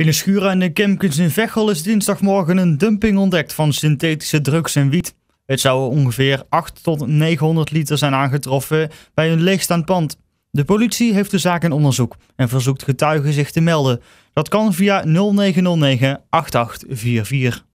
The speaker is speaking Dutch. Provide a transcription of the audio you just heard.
In een schuur aan de Kemkens in Vechel is dinsdagmorgen een dumping ontdekt van synthetische drugs en wiet. Het zou ongeveer 8 tot 900 liter zijn aangetroffen bij een leegstaand pand. De politie heeft de zaak in onderzoek en verzoekt getuigen zich te melden. Dat kan via 0909 8844.